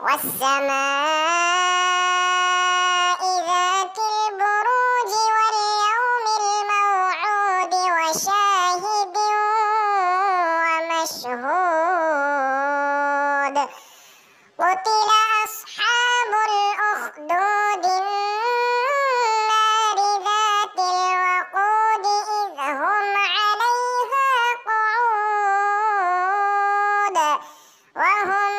والسماء ذات البروج واليوم الموعود وشاهد ومشهود قتل أصحاب الأخدود النار ذات الوقود إذ هم عليها قعود وهم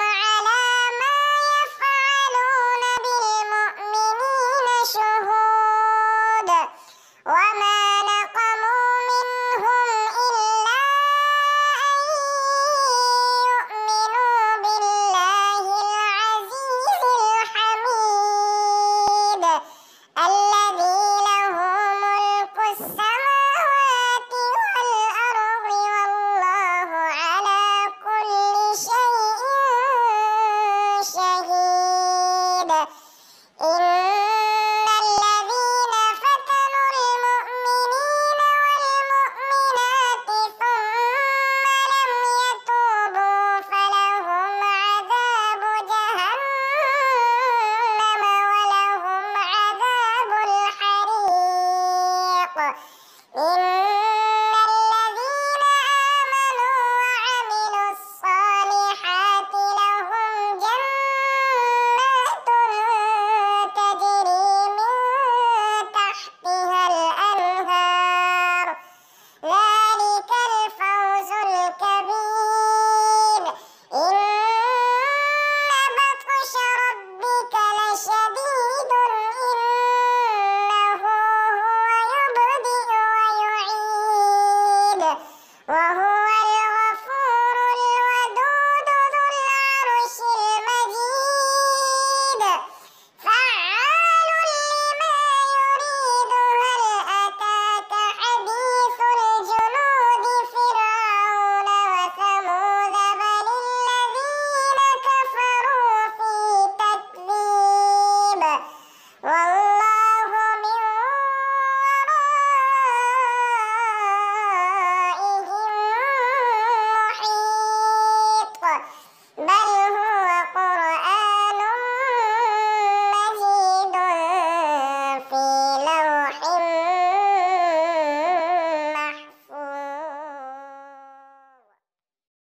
내